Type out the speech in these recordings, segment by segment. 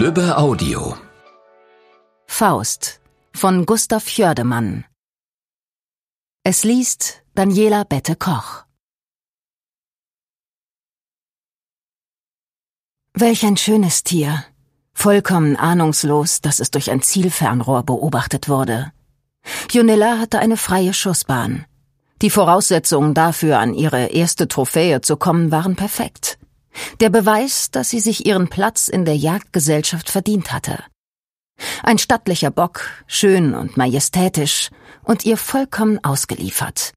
Lübbe Audio Faust von Gustav Fjördemann Es liest Daniela Bette Koch Welch ein schönes Tier, vollkommen ahnungslos, dass es durch ein Zielfernrohr beobachtet wurde. Junilla hatte eine freie Schussbahn. Die Voraussetzungen dafür, an ihre erste Trophäe zu kommen, waren perfekt. Der Beweis, dass sie sich ihren Platz in der Jagdgesellschaft verdient hatte. Ein stattlicher Bock, schön und majestätisch und ihr vollkommen ausgeliefert.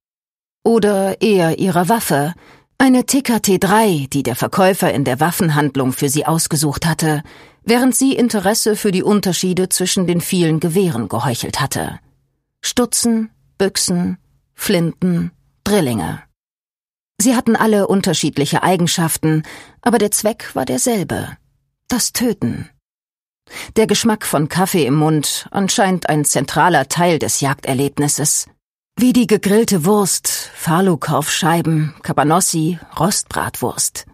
Oder eher ihrer Waffe, eine TKT-3, die der Verkäufer in der Waffenhandlung für sie ausgesucht hatte, während sie Interesse für die Unterschiede zwischen den vielen Gewehren geheuchelt hatte. Stutzen, Büchsen, Flinten, Drillinge. Sie hatten alle unterschiedliche Eigenschaften, aber der Zweck war derselbe. Das Töten. Der Geschmack von Kaffee im Mund, anscheinend ein zentraler Teil des Jagderlebnisses. Wie die gegrillte Wurst, Falukorfscheiben, Cabanossi, Rostbratwurst.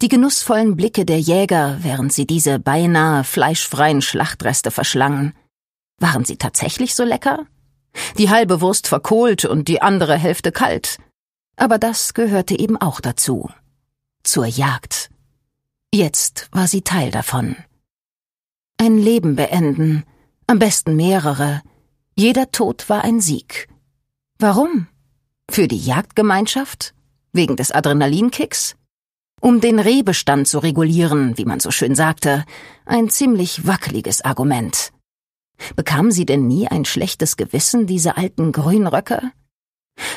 Die genussvollen Blicke der Jäger, während sie diese beinahe fleischfreien Schlachtreste verschlangen. Waren sie tatsächlich so lecker? Die halbe Wurst verkohlt und die andere Hälfte kalt. Aber das gehörte eben auch dazu. Zur Jagd. Jetzt war sie Teil davon. Ein Leben beenden, am besten mehrere. Jeder Tod war ein Sieg. Warum? Für die Jagdgemeinschaft? Wegen des Adrenalinkicks? Um den Rehbestand zu regulieren, wie man so schön sagte, ein ziemlich wackeliges Argument. Bekamen sie denn nie ein schlechtes Gewissen, diese alten Grünröcke?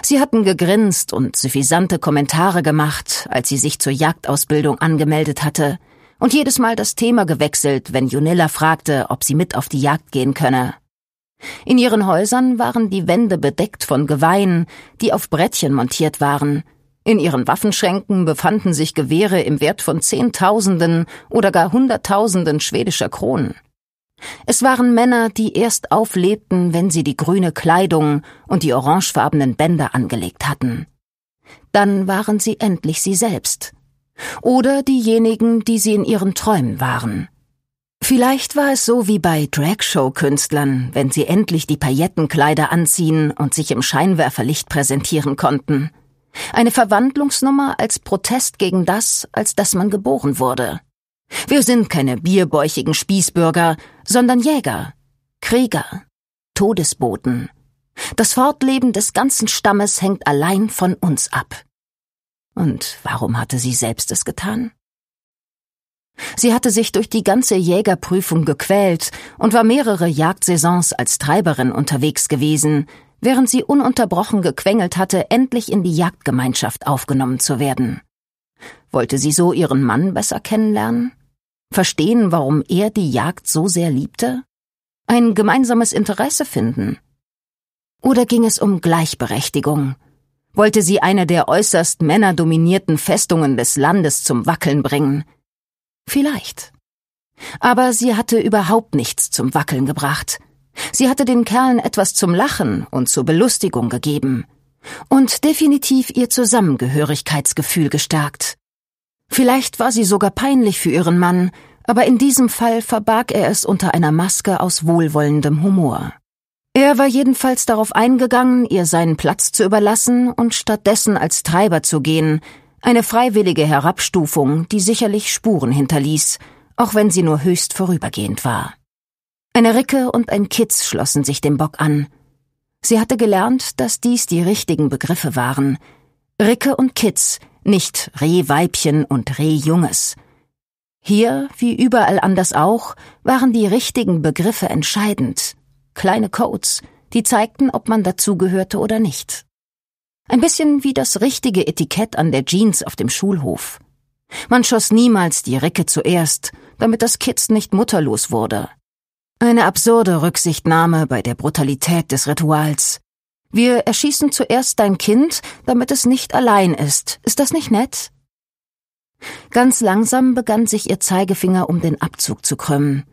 Sie hatten gegrinst und suffisante Kommentare gemacht, als sie sich zur Jagdausbildung angemeldet hatte, und jedes Mal das Thema gewechselt, wenn Junilla fragte, ob sie mit auf die Jagd gehen könne. In ihren Häusern waren die Wände bedeckt von Geweihen, die auf Brettchen montiert waren. In ihren Waffenschränken befanden sich Gewehre im Wert von Zehntausenden oder gar Hunderttausenden schwedischer Kronen. Es waren Männer, die erst auflebten, wenn sie die grüne Kleidung und die orangefarbenen Bänder angelegt hatten. Dann waren sie endlich sie selbst. Oder diejenigen, die sie in ihren Träumen waren. Vielleicht war es so wie bei Dragshow-Künstlern, wenn sie endlich die Paillettenkleider anziehen und sich im Scheinwerferlicht präsentieren konnten. Eine Verwandlungsnummer als Protest gegen das, als das man geboren wurde. Wir sind keine bierbäuchigen Spießbürger, sondern Jäger, Krieger, Todesboten. Das Fortleben des ganzen Stammes hängt allein von uns ab. Und warum hatte sie selbst es getan? Sie hatte sich durch die ganze Jägerprüfung gequält und war mehrere Jagdsaisons als Treiberin unterwegs gewesen, während sie ununterbrochen gequengelt hatte, endlich in die Jagdgemeinschaft aufgenommen zu werden. Wollte sie so ihren Mann besser kennenlernen? verstehen, warum er die Jagd so sehr liebte, ein gemeinsames Interesse finden? Oder ging es um Gleichberechtigung? Wollte sie eine der äußerst männerdominierten Festungen des Landes zum Wackeln bringen? Vielleicht. Aber sie hatte überhaupt nichts zum Wackeln gebracht. Sie hatte den Kerlen etwas zum Lachen und zur Belustigung gegeben und definitiv ihr Zusammengehörigkeitsgefühl gestärkt. Vielleicht war sie sogar peinlich für ihren Mann, aber in diesem Fall verbarg er es unter einer Maske aus wohlwollendem Humor. Er war jedenfalls darauf eingegangen, ihr seinen Platz zu überlassen und stattdessen als Treiber zu gehen, eine freiwillige Herabstufung, die sicherlich Spuren hinterließ, auch wenn sie nur höchst vorübergehend war. Eine Ricke und ein Kitz schlossen sich dem Bock an. Sie hatte gelernt, dass dies die richtigen Begriffe waren. Ricke und Kitz, nicht Rehweibchen und Rehjunges. Hier, wie überall anders auch, waren die richtigen Begriffe entscheidend. Kleine Codes, die zeigten, ob man dazugehörte oder nicht. Ein bisschen wie das richtige Etikett an der Jeans auf dem Schulhof. Man schoss niemals die Ricke zuerst, damit das Kitz nicht mutterlos wurde. Eine absurde Rücksichtnahme bei der Brutalität des Rituals, wir erschießen zuerst dein Kind, damit es nicht allein ist. Ist das nicht nett? Ganz langsam begann sich ihr Zeigefinger um den Abzug zu krümmen.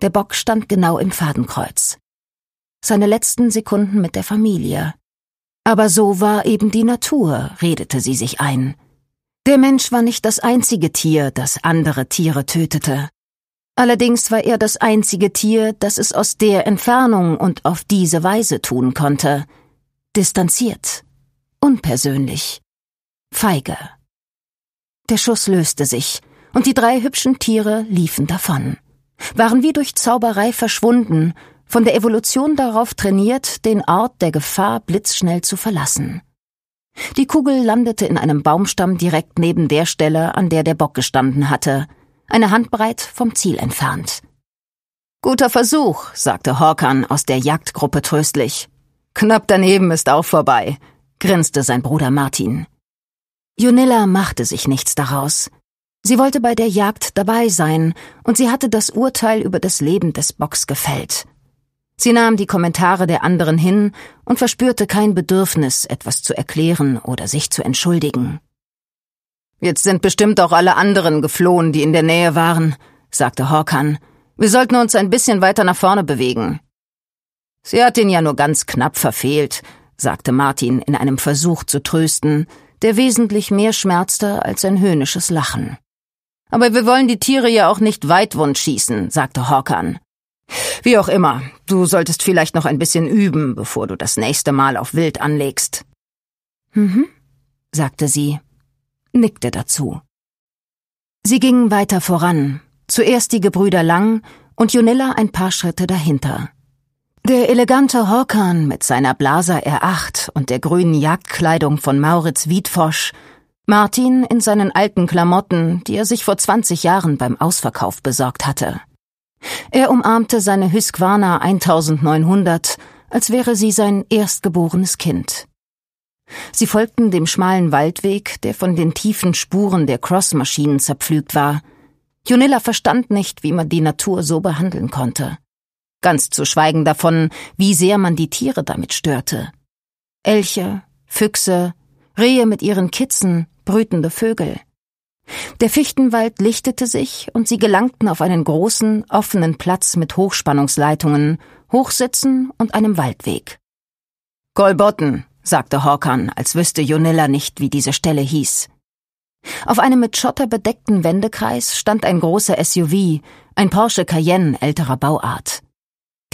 Der Bock stand genau im Fadenkreuz. Seine letzten Sekunden mit der Familie. Aber so war eben die Natur, redete sie sich ein. Der Mensch war nicht das einzige Tier, das andere Tiere tötete. Allerdings war er das einzige Tier, das es aus der Entfernung und auf diese Weise tun konnte. Distanziert, unpersönlich, feige. Der Schuss löste sich, und die drei hübschen Tiere liefen davon, waren wie durch Zauberei verschwunden, von der Evolution darauf trainiert, den Ort der Gefahr blitzschnell zu verlassen. Die Kugel landete in einem Baumstamm direkt neben der Stelle, an der der Bock gestanden hatte, eine Handbreit vom Ziel entfernt. Guter Versuch, sagte Hawkern aus der Jagdgruppe tröstlich. Knapp daneben ist auch vorbei, grinste sein Bruder Martin. Junilla machte sich nichts daraus. Sie wollte bei der Jagd dabei sein, und sie hatte das Urteil über das Leben des Bocks gefällt. Sie nahm die Kommentare der anderen hin und verspürte kein Bedürfnis, etwas zu erklären oder sich zu entschuldigen. Jetzt sind bestimmt auch alle anderen geflohen, die in der Nähe waren, sagte Horkan. Wir sollten uns ein bisschen weiter nach vorne bewegen. Sie hat ihn ja nur ganz knapp verfehlt, sagte Martin in einem Versuch zu trösten, der wesentlich mehr schmerzte als ein höhnisches Lachen. Aber wir wollen die Tiere ja auch nicht weitwund schießen, sagte Horkan. Wie auch immer, du solltest vielleicht noch ein bisschen üben, bevor du das nächste Mal auf Wild anlegst. Mhm, sagte sie nickte dazu. Sie gingen weiter voran, zuerst die Gebrüder Lang und Junilla ein paar Schritte dahinter. Der elegante Horkan mit seiner Blaser R8 und der grünen Jagdkleidung von Mauritz Wiedfosch, Martin in seinen alten Klamotten, die er sich vor 20 Jahren beim Ausverkauf besorgt hatte. Er umarmte seine Husqvarna 1900, als wäre sie sein erstgeborenes Kind. Sie folgten dem schmalen Waldweg, der von den tiefen Spuren der Crossmaschinen zerpflügt war. Junilla verstand nicht, wie man die Natur so behandeln konnte. Ganz zu schweigen davon, wie sehr man die Tiere damit störte. Elche, Füchse, Rehe mit ihren Kitzen, brütende Vögel. Der Fichtenwald lichtete sich und sie gelangten auf einen großen, offenen Platz mit Hochspannungsleitungen, Hochsitzen und einem Waldweg. Golbotten, sagte Hawkern, als wüsste Jonilla nicht, wie diese Stelle hieß. Auf einem mit Schotter bedeckten Wendekreis stand ein großer SUV, ein Porsche Cayenne älterer Bauart.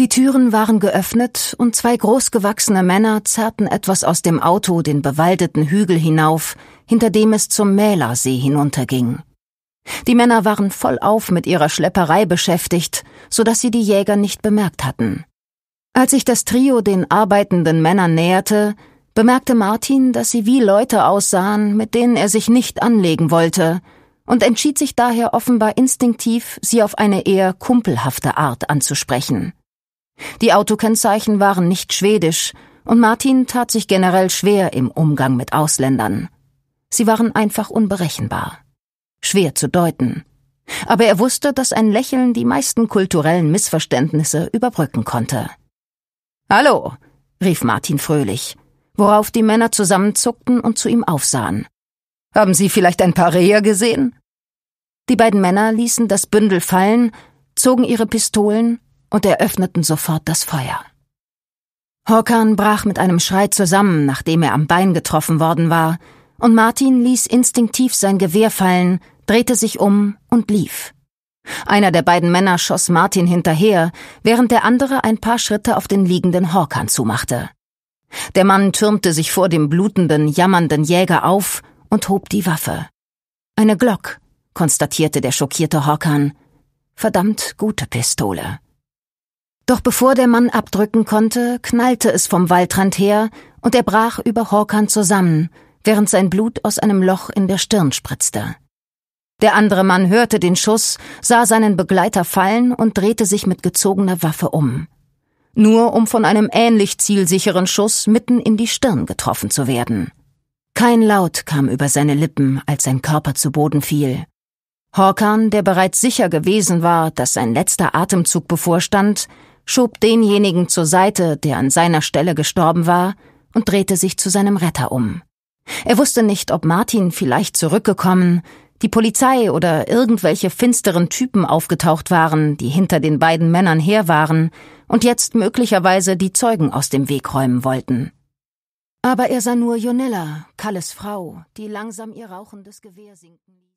Die Türen waren geöffnet und zwei großgewachsene Männer zerrten etwas aus dem Auto den bewaldeten Hügel hinauf, hinter dem es zum Mälersee hinunterging. Die Männer waren vollauf mit ihrer Schlepperei beschäftigt, so dass sie die Jäger nicht bemerkt hatten. Als sich das Trio den arbeitenden Männern näherte, bemerkte Martin, dass sie wie Leute aussahen, mit denen er sich nicht anlegen wollte, und entschied sich daher offenbar instinktiv, sie auf eine eher kumpelhafte Art anzusprechen. Die Autokennzeichen waren nicht schwedisch, und Martin tat sich generell schwer im Umgang mit Ausländern. Sie waren einfach unberechenbar, schwer zu deuten. Aber er wusste, dass ein Lächeln die meisten kulturellen Missverständnisse überbrücken konnte. Hallo, rief Martin fröhlich worauf die Männer zusammenzuckten und zu ihm aufsahen. Haben Sie vielleicht ein paar Rehe gesehen? Die beiden Männer ließen das Bündel fallen, zogen ihre Pistolen und eröffneten sofort das Feuer. Horkan brach mit einem Schrei zusammen, nachdem er am Bein getroffen worden war, und Martin ließ instinktiv sein Gewehr fallen, drehte sich um und lief. Einer der beiden Männer schoss Martin hinterher, während der andere ein paar Schritte auf den liegenden Horkan zumachte. Der Mann türmte sich vor dem blutenden, jammernden Jäger auf und hob die Waffe. Eine Glock, konstatierte der schockierte Horkan. Verdammt gute Pistole. Doch bevor der Mann abdrücken konnte, knallte es vom Waldrand her und er brach über Horkan zusammen, während sein Blut aus einem Loch in der Stirn spritzte. Der andere Mann hörte den Schuss, sah seinen Begleiter fallen und drehte sich mit gezogener Waffe um nur um von einem ähnlich zielsicheren Schuss mitten in die Stirn getroffen zu werden. Kein Laut kam über seine Lippen, als sein Körper zu Boden fiel. Hawkern, der bereits sicher gewesen war, dass sein letzter Atemzug bevorstand, schob denjenigen zur Seite, der an seiner Stelle gestorben war, und drehte sich zu seinem Retter um. Er wusste nicht, ob Martin vielleicht zurückgekommen, die Polizei oder irgendwelche finsteren Typen aufgetaucht waren, die hinter den beiden Männern her waren und jetzt möglicherweise die Zeugen aus dem Weg räumen wollten. Aber er sah nur Jonella, Kalles Frau, die langsam ihr rauchendes Gewehr sinken.